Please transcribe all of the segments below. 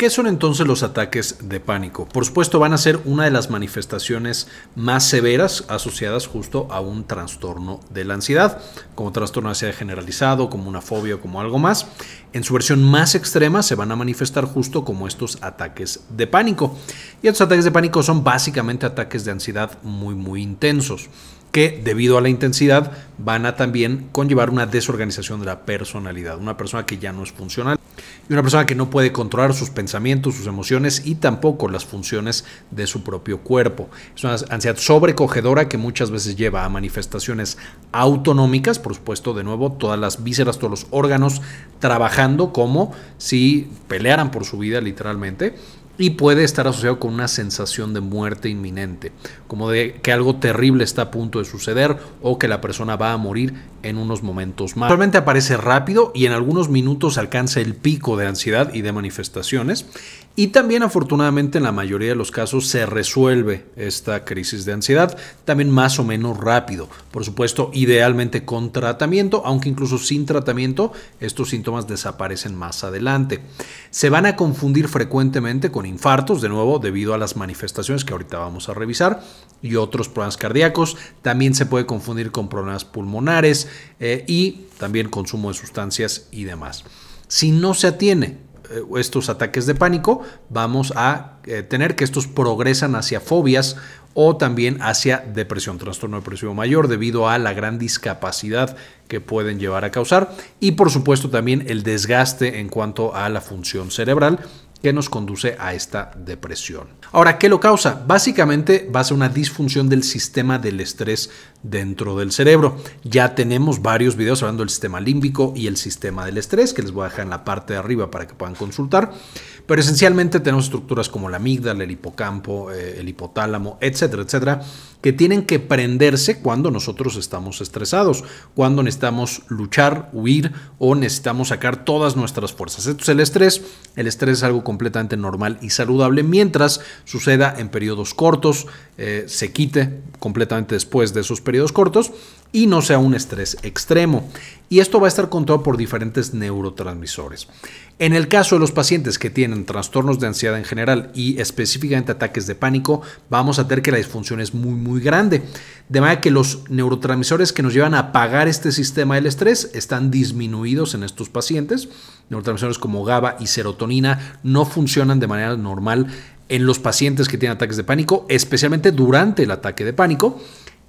¿Qué son entonces los ataques de pánico? Por supuesto van a ser una de las manifestaciones más severas asociadas justo a un trastorno de la ansiedad, como trastorno de ansiedad generalizado, como una fobia o como algo más. En su versión más extrema se van a manifestar justo como estos ataques de pánico. Y estos ataques de pánico son básicamente ataques de ansiedad muy muy intensos que debido a la intensidad van a también conllevar una desorganización de la personalidad, una persona que ya no es funcional y una persona que no puede controlar sus pensamientos, sus emociones y tampoco las funciones de su propio cuerpo. Es una ansiedad sobrecogedora que muchas veces lleva a manifestaciones autonómicas, por supuesto, de nuevo, todas las vísceras, todos los órganos trabajando como si pelearan por su vida literalmente y puede estar asociado con una sensación de muerte inminente, como de que algo terrible está a punto de suceder o que la persona va a morir en unos momentos más. Normalmente aparece rápido y en algunos minutos alcanza el pico de ansiedad y de manifestaciones y también afortunadamente en la mayoría de los casos se resuelve esta crisis de ansiedad también más o menos rápido. Por supuesto, idealmente con tratamiento, aunque incluso sin tratamiento estos síntomas desaparecen más adelante. Se van a confundir frecuentemente con infartos, de nuevo, debido a las manifestaciones que ahorita vamos a revisar, y otros problemas cardíacos. También se puede confundir con problemas pulmonares eh, y también consumo de sustancias y demás. Si no se atiene eh, estos ataques de pánico, vamos a eh, tener que estos progresan hacia fobias o también hacia depresión, trastorno depresivo mayor, debido a la gran discapacidad que pueden llevar a causar y por supuesto también el desgaste en cuanto a la función cerebral que nos conduce a esta depresión. Ahora, ¿qué lo causa? Básicamente va a ser una disfunción del sistema del estrés dentro del cerebro. Ya tenemos varios videos hablando del sistema límbico y el sistema del estrés, que les voy a dejar en la parte de arriba para que puedan consultar. Pero esencialmente tenemos estructuras como la amígdala, el hipocampo, eh, el hipotálamo, etcétera, etcétera, que tienen que prenderse cuando nosotros estamos estresados, cuando necesitamos luchar, huir o necesitamos sacar todas nuestras fuerzas. Esto el estrés. El estrés es algo completamente normal y saludable mientras suceda en periodos cortos, eh, se quite completamente después de esos periodos cortos y no sea un estrés extremo. Y esto va a estar contado por diferentes neurotransmisores. En el caso de los pacientes que tienen trastornos de ansiedad en general y específicamente ataques de pánico, vamos a ver que la disfunción es muy muy grande. De manera que los neurotransmisores que nos llevan a apagar este sistema del estrés están disminuidos en estos pacientes. Neurotransmisores como GABA y serotonina no funcionan de manera normal en los pacientes que tienen ataques de pánico, especialmente durante el ataque de pánico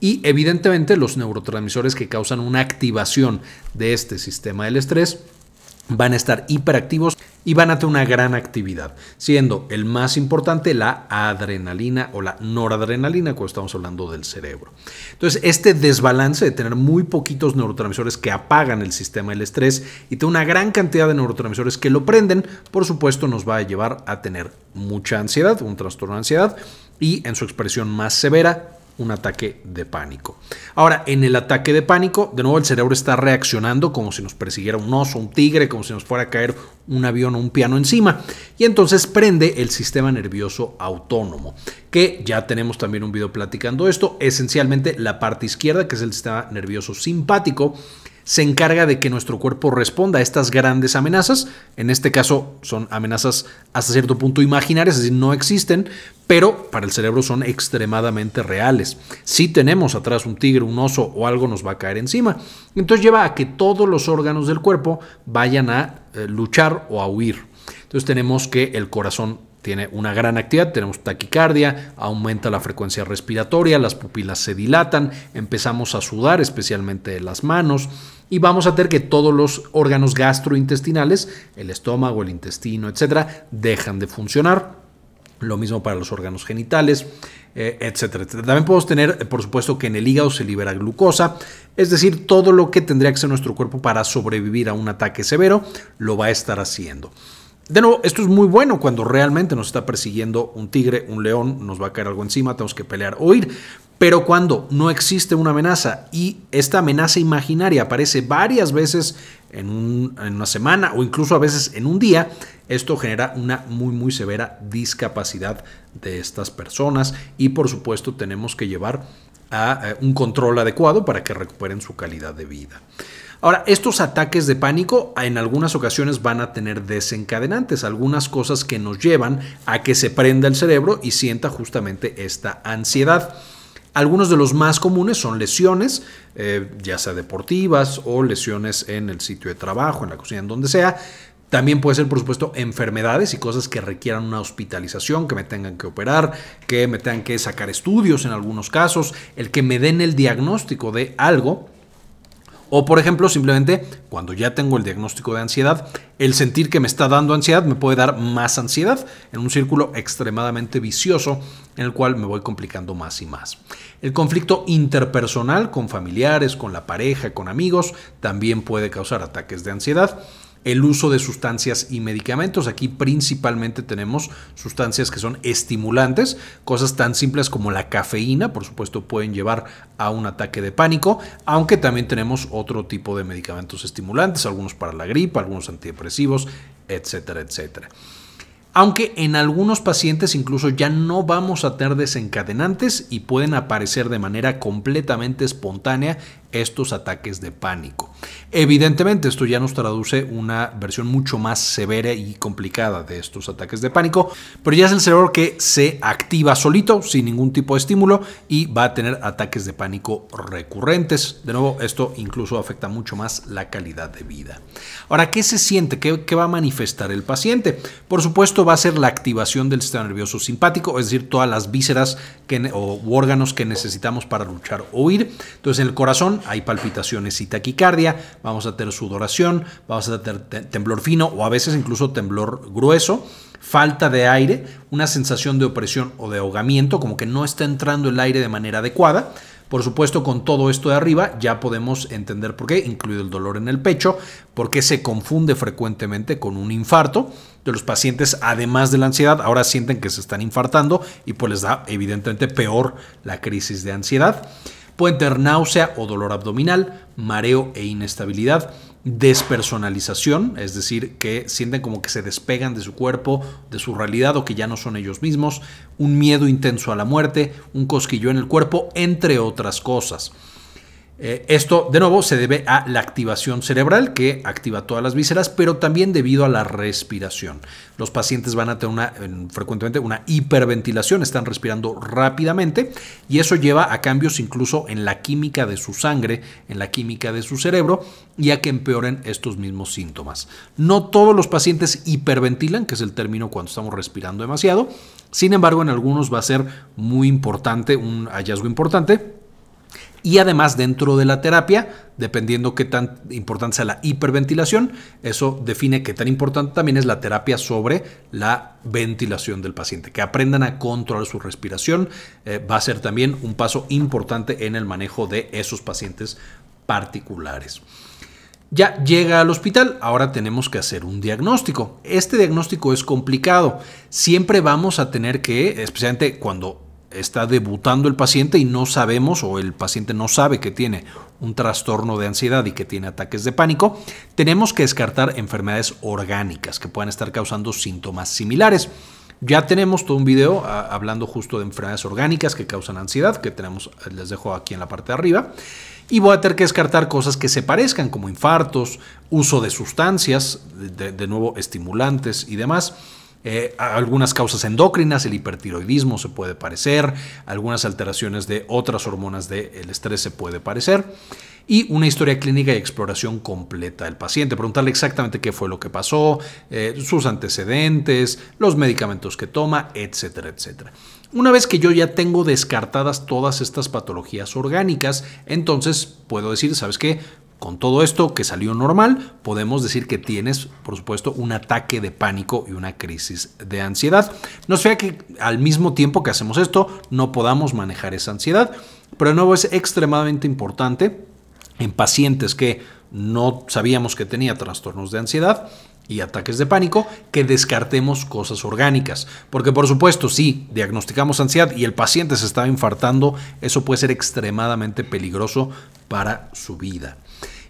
y evidentemente los neurotransmisores que causan una activación de este sistema del estrés van a estar hiperactivos y van a tener una gran actividad, siendo el más importante la adrenalina o la noradrenalina cuando estamos hablando del cerebro. Entonces, este desbalance de tener muy poquitos neurotransmisores que apagan el sistema del estrés y tener una gran cantidad de neurotransmisores que lo prenden, por supuesto, nos va a llevar a tener mucha ansiedad, un trastorno de ansiedad y en su expresión más severa, un ataque de pánico. Ahora, en el ataque de pánico, de nuevo el cerebro está reaccionando como si nos persiguiera un oso, un tigre, como si nos fuera a caer un avión o un piano encima. Y entonces prende el sistema nervioso autónomo, que ya tenemos también un video platicando esto, esencialmente la parte izquierda, que es el sistema nervioso simpático, se encarga de que nuestro cuerpo responda a estas grandes amenazas. En este caso son amenazas hasta cierto punto imaginarias, es decir, no existen, pero para el cerebro son extremadamente reales. Si tenemos atrás un tigre, un oso o algo nos va a caer encima. Entonces lleva a que todos los órganos del cuerpo vayan a eh, luchar o a huir. Entonces tenemos que el corazón tiene una gran actividad, tenemos taquicardia, aumenta la frecuencia respiratoria, las pupilas se dilatan, empezamos a sudar, especialmente las manos, y vamos a tener que todos los órganos gastrointestinales, el estómago, el intestino, etcétera, dejan de funcionar. Lo mismo para los órganos genitales, eh, etcétera, También podemos tener, eh, por supuesto, que en el hígado se libera glucosa, es decir, todo lo que tendría que ser nuestro cuerpo para sobrevivir a un ataque severo lo va a estar haciendo. De nuevo, esto es muy bueno cuando realmente nos está persiguiendo un tigre, un león, nos va a caer algo encima, tenemos que pelear o ir. Pero cuando no existe una amenaza y esta amenaza imaginaria aparece varias veces en, una semana o incluso a veces en un día, esto genera una muy muy severa discapacidad de estas personas y por supuesto tenemos que llevar a eh, un control adecuado para que recuperen su calidad de vida. Ahora, estos ataques de pánico en algunas ocasiones van a tener desencadenantes, algunas cosas que nos llevan a que se prenda el cerebro y sienta justamente esta ansiedad. Algunos de los más comunes son lesiones, eh, ya sea deportivas o lesiones en el sitio de trabajo, en la cocina, en donde sea. También puede ser, por supuesto, enfermedades y cosas que requieran una hospitalización, que me tengan que operar, que me tengan que sacar estudios en algunos casos, el que me den el diagnóstico de algo o por ejemplo, simplemente cuando ya tengo el diagnóstico de ansiedad, el sentir que me está dando ansiedad me puede dar más ansiedad en un círculo extremadamente vicioso en el cual me voy complicando más y más. El conflicto interpersonal con familiares, con la pareja, con amigos, también puede causar ataques de ansiedad el uso de sustancias y medicamentos. Aquí principalmente tenemos sustancias que son estimulantes, cosas tan simples como la cafeína, por supuesto pueden llevar a un ataque de pánico, aunque también tenemos otro tipo de medicamentos estimulantes, algunos para la gripe, algunos antidepresivos, etcétera, etcétera. Aunque en algunos pacientes incluso ya no vamos a tener desencadenantes y pueden aparecer de manera completamente espontánea estos ataques de pánico. Evidentemente esto ya nos traduce una versión mucho más severa y complicada de estos ataques de pánico, pero ya es el cerebro que se activa solito sin ningún tipo de estímulo y va a tener ataques de pánico recurrentes. De nuevo, esto incluso afecta mucho más la calidad de vida. Ahora, ¿qué se siente? ¿Qué, va a manifestar el paciente? Por supuesto, va a ser la activación del sistema nervioso simpático, es decir, todas las vísceras que, o órganos que necesitamos para luchar o huir. Entonces, en el corazón hay palpitaciones y taquicardia, vamos a tener sudoración, vamos a tener temblor fino o a veces incluso temblor grueso, falta de aire, una sensación de opresión o de ahogamiento, como que no está entrando el aire de manera adecuada. Por supuesto, con todo esto de arriba ya podemos entender por qué, incluido el dolor en el pecho, por qué se confunde frecuentemente con un infarto. De los pacientes, además de la ansiedad, ahora sienten que se están infartando y pues les da evidentemente peor la crisis de ansiedad. Pueden tener náusea o dolor abdominal, mareo e inestabilidad, despersonalización, es decir, que sienten como que se despegan de su cuerpo, de su realidad o que ya no son ellos mismos, un miedo intenso a la muerte, un cosquillo en el cuerpo, entre otras cosas. Eh, esto, de nuevo, se debe a la activación cerebral que activa todas las vísceras, pero también debido a la respiración. Los pacientes van a tener frecuentemente una hiperventilación, están respirando rápidamente y eso lleva a cambios incluso en la química de su sangre, en la química de su cerebro y a que empeoren estos mismos síntomas. No todos los pacientes hiperventilan, que es el término cuando estamos respirando demasiado, sin embargo en algunos va a ser muy importante, un hallazgo importante y además dentro de la terapia, dependiendo qué tan importante sea la hiperventilación, eso define qué tan importante también es la terapia sobre la ventilación del paciente. Que aprendan a controlar su respiración eh, va a ser también un paso importante en el manejo de esos pacientes particulares. Ya llega al hospital, ahora tenemos que hacer un diagnóstico. Este diagnóstico es complicado. Siempre vamos a tener que, especialmente cuando está debutando el paciente y no sabemos o el paciente no sabe que tiene un trastorno de ansiedad y que tiene ataques de pánico, tenemos que descartar enfermedades orgánicas que puedan estar causando síntomas similares. Ya tenemos todo un video ah, hablando justo de enfermedades orgánicas que causan ansiedad, que tenemos, eh, les dejo aquí en la parte de arriba. Y voy a tener que descartar cosas que se parezcan, como infartos, uso de sustancias, de nuevo estimulantes y demás. Eh, algunas causas endocrinas, el hipertiroidismo se puede parecer, algunas alteraciones de otras hormonas del estrés se puede parecer y una historia clínica y exploración completa del paciente, preguntarle exactamente qué fue lo que pasó, eh, sus antecedentes, los medicamentos que toma, etcétera, etcétera. Una vez que yo ya tengo descartadas todas estas patologías orgánicas, entonces puedo decir, ¿sabes qué? Con todo esto que salió normal, podemos decir que tienes, por supuesto, un ataque de pánico y una crisis de ansiedad. No sea que al mismo tiempo que hacemos esto no podamos manejar esa ansiedad, pero de nuevo es extremadamente importante en pacientes que no sabíamos que tenía trastornos de ansiedad y ataques de pánico, que descartemos cosas orgánicas. Porque por supuesto, si diagnosticamos ansiedad y el paciente se estaba infartando, eso puede ser extremadamente peligroso para su vida.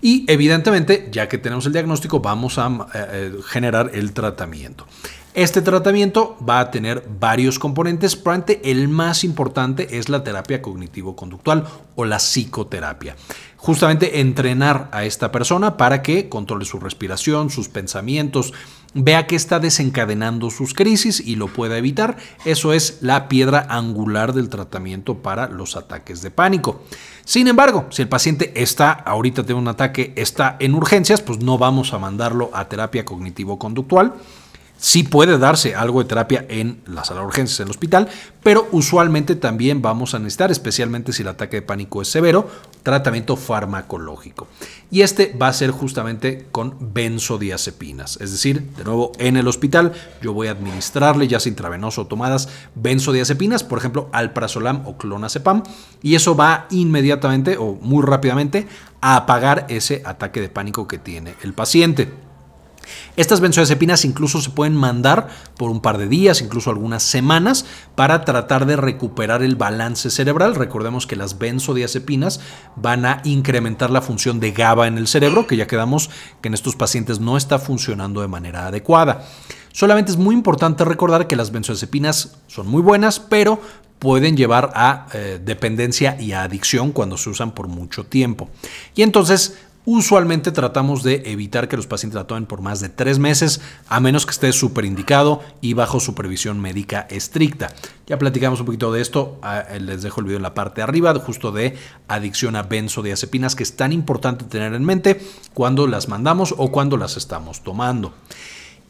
Y evidentemente, ya que tenemos el diagnóstico, vamos a eh, eh, generar el tratamiento. Este tratamiento va a tener varios componentes, probablemente el más importante es la terapia cognitivo-conductual o la psicoterapia. Justamente entrenar a esta persona para que controle su respiración, sus pensamientos, vea que está desencadenando sus crisis y lo pueda evitar. Eso es la piedra angular del tratamiento para los ataques de pánico. Sin embargo, si el paciente está, ahorita tiene un ataque, está en urgencias, pues no vamos a mandarlo a terapia cognitivo-conductual. Sí puede darse algo de terapia en la sala de urgencias, del hospital, pero usualmente también vamos a necesitar, especialmente si el ataque de pánico es severo, tratamiento farmacológico. Y este va a ser justamente con benzodiazepinas. Es decir, de nuevo, en el hospital yo voy a administrarle ya sea intravenoso tomadas benzodiazepinas, por ejemplo, alprazolam o clonazepam, y eso va inmediatamente o muy rápidamente a apagar ese ataque de pánico que tiene el paciente. Estas benzodiazepinas incluso se pueden mandar por un par de días, incluso algunas semanas, para tratar de recuperar el balance cerebral. Recordemos que las benzodiazepinas van a incrementar la función de GABA en el cerebro, que ya quedamos que en estos pacientes no está funcionando de manera adecuada. Solamente es muy importante recordar que las benzodiazepinas son muy buenas, pero pueden llevar a eh, dependencia y a adicción cuando se usan por mucho tiempo. Y entonces Usualmente tratamos de evitar que los pacientes la tomen por más de tres meses, a menos que esté superindicado y bajo supervisión médica estricta. Ya platicamos un poquito de esto, ah, eh, les dejo el video en la parte de arriba, justo de adicción a benzodiazepinas, que es tan importante tener en mente cuando las mandamos o cuando las estamos tomando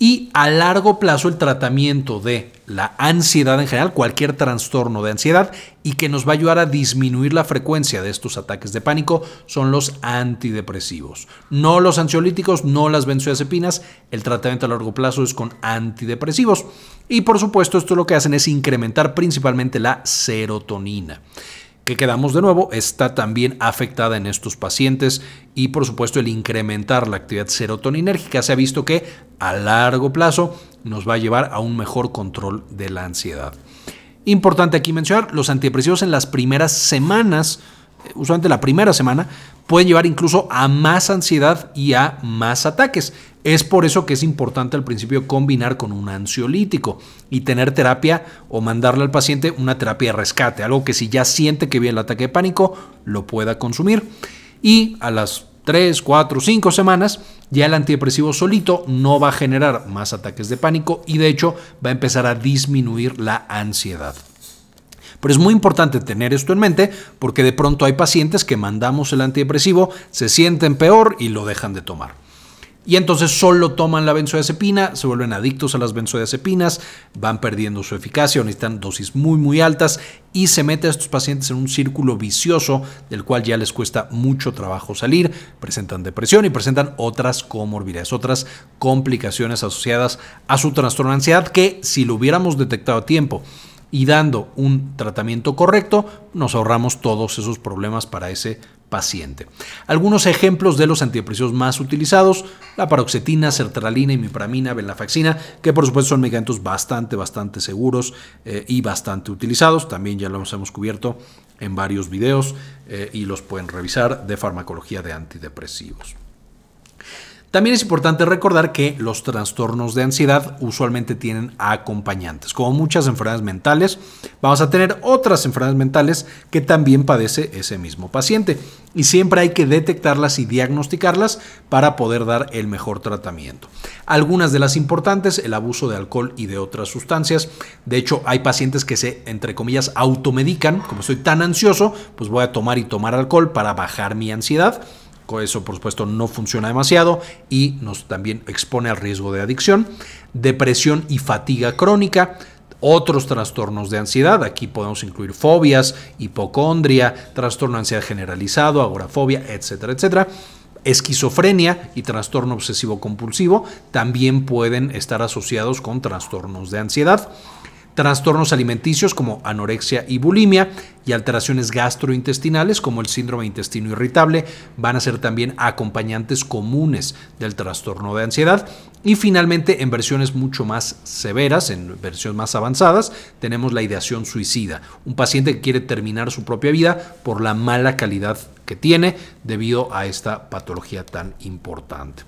y a largo plazo el tratamiento de la ansiedad en general, cualquier trastorno de ansiedad y que nos va a ayudar a disminuir la frecuencia de estos ataques de pánico son los antidepresivos. No los ansiolíticos, no las benzodiazepinas, el tratamiento a largo plazo es con antidepresivos. Y por supuesto, esto lo que hacen es incrementar principalmente la serotonina que quedamos de nuevo, está también afectada en estos pacientes y por supuesto el incrementar la actividad serotoninérgica se ha visto que a largo plazo nos va a llevar a un mejor control de la ansiedad. Importante aquí mencionar, los antidepresivos en las primeras semanas, eh, usualmente la primera semana, pueden llevar incluso a más ansiedad y a más ataques. Es por eso que es importante al principio combinar con un ansiolítico y tener terapia o mandarle al paciente una terapia de rescate, algo que si ya siente que viene el ataque de pánico, lo pueda consumir. Y a las 3, 4, 5 semanas, ya el antidepresivo solito no va a generar más ataques de pánico y de hecho va a empezar a disminuir la ansiedad. Pero es muy importante tener esto en mente porque de pronto hay pacientes que mandamos el antidepresivo, se sienten peor y lo dejan de tomar. Y entonces solo toman la benzodiazepina, se vuelven adictos a las benzodiazepinas, van perdiendo su eficacia, necesitan dosis muy muy altas y se mete a estos pacientes en un círculo vicioso del cual ya les cuesta mucho trabajo salir, presentan depresión y presentan otras comorbilidades, otras complicaciones asociadas a su trastorno de ansiedad que si lo hubiéramos detectado a tiempo y dando un tratamiento correcto, nos ahorramos todos esos problemas para ese paciente. Algunos ejemplos de los antidepresivos más utilizados, la paroxetina, sertralina, imipramina, venlafaxina, que por supuesto son medicamentos bastante, bastante seguros eh, y bastante utilizados. También ya los hemos cubierto en varios videos eh, y los pueden revisar de farmacología de antidepresivos. También es importante recordar que los trastornos de ansiedad usualmente tienen acompañantes. Como muchas enfermedades mentales, vamos a tener otras enfermedades mentales que también padece ese mismo paciente. Y siempre hay que detectarlas y diagnosticarlas para poder dar el mejor tratamiento. Algunas de las importantes, el abuso de alcohol y de otras sustancias. De hecho, hay pacientes que se, entre comillas, automedican. Como estoy tan ansioso, pues voy a tomar y tomar alcohol para bajar mi ansiedad eso, por supuesto, no funciona demasiado y nos también expone al riesgo de adicción. Depresión y fatiga crónica otros trastornos de ansiedad. Aquí podemos incluir fobias, hipocondria, trastorno de ansiedad generalizado, agorafobia, etcétera, etcétera. Esquizofrenia y trastorno obsesivo compulsivo también pueden estar asociados con trastornos de ansiedad trastornos alimenticios como anorexia y bulimia y alteraciones gastrointestinales como el síndrome de intestino irritable van a ser también acompañantes comunes del trastorno de ansiedad. Y finalmente, en versiones mucho más severas, en versiones más avanzadas, tenemos la ideación suicida, un paciente que quiere terminar su propia vida por la mala calidad que tiene debido a esta patología tan importante.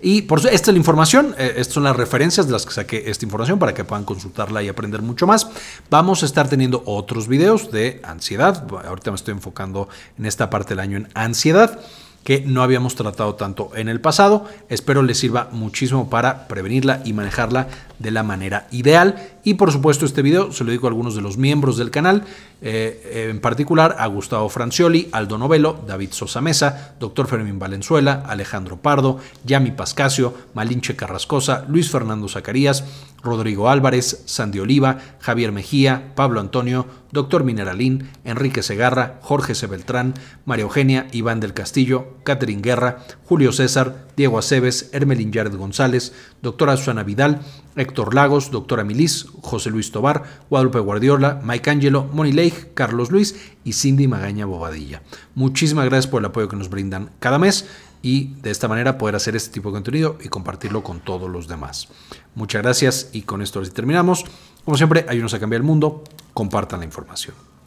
Y por esta es la información, eh, estas son las referencias de las que saqué esta información para que puedan consultarla y aprender mucho más. Vamos a estar teniendo otros videos de ansiedad. Ahorita me estoy enfocando en esta parte del año en ansiedad que no habíamos tratado tanto en el pasado. Espero les sirva muchísimo para prevenirla y manejarla de la manera ideal. Y por supuesto este video se lo digo a algunos de los miembros del canal, eh, en particular a Gustavo Francioli, Aldo Novelo, David Sosa Mesa, Dr. Fermín Valenzuela, Alejandro Pardo, Yami Pascasio, Malinche Carrascosa, Luis Fernando Zacarías, Rodrigo Álvarez, Sandy Oliva, Javier Mejía, Pablo Antonio, Doctor Mineralín, Enrique Segarra, Jorge C. María Eugenia, Iván del Castillo, Catherine Guerra, Julio César, Diego Aceves, Hermelín Yared González, Doctora Suana Vidal, Héctor Lagos, Doctora Milis, José Luis Tobar, Guadalupe Guardiola, Mike Angelo, Moni Carlos Luis y Cindy Magaña Bobadilla. Muchísimas gracias por el apoyo que nos brindan cada mes y de esta manera poder hacer este tipo de contenido y compartirlo con todos los demás. Muchas gracias y con esto terminamos. Como siempre, ayúdenos a cambiar el mundo, compartan la información.